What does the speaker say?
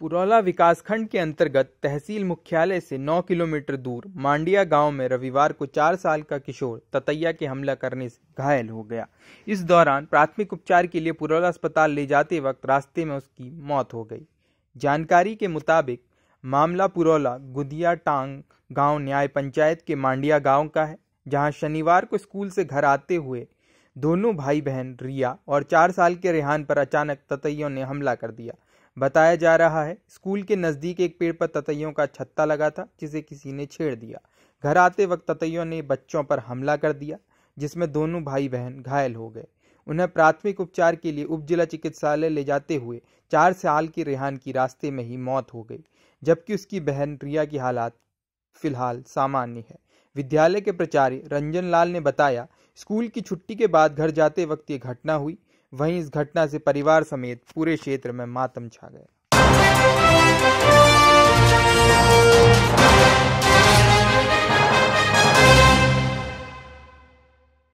पुरौला विकासखंड के अंतर्गत तहसील मुख्यालय से 9 किलोमीटर दूर मांडिया गांव में रविवार को चार साल का किशोर ततैया के हमला करने से घायल हो गया इस दौरान प्राथमिक उपचार के लिए पुरौला अस्पताल ले जाते वक्त रास्ते में उसकी मौत हो गई जानकारी के मुताबिक मामला पुरौला गुदिया टांग गांव न्याय पंचायत के मांडिया गांव का है जहां शनिवार को स्कूल से घर आते हुए दोनों भाई बहन रिया और चार साल के रेहान पर अचानक ततैयों ने हमला कर दिया बताया जा रहा है स्कूल के नज़दीक एक पेड़ पर ततैयों का छत्ता लगा था जिसे किसी ने छेड़ दिया घर आते वक्त ततैयों ने बच्चों पर हमला कर दिया जिसमें दोनों भाई बहन घायल हो गए उन्हें प्राथमिक उपचार के लिए उप जिला चिकित्सालय ले जाते हुए चार साल की रेहान की रास्ते में ही मौत हो गई जबकि उसकी बहन रिया की हालात फिलहाल सामान्य है विद्यालय के प्राचार्य रंजन लाल ने बताया स्कूल की छुट्टी के बाद घर जाते वक्त ये घटना हुई वहीं इस घटना से परिवार समेत पूरे क्षेत्र में मातम छा गया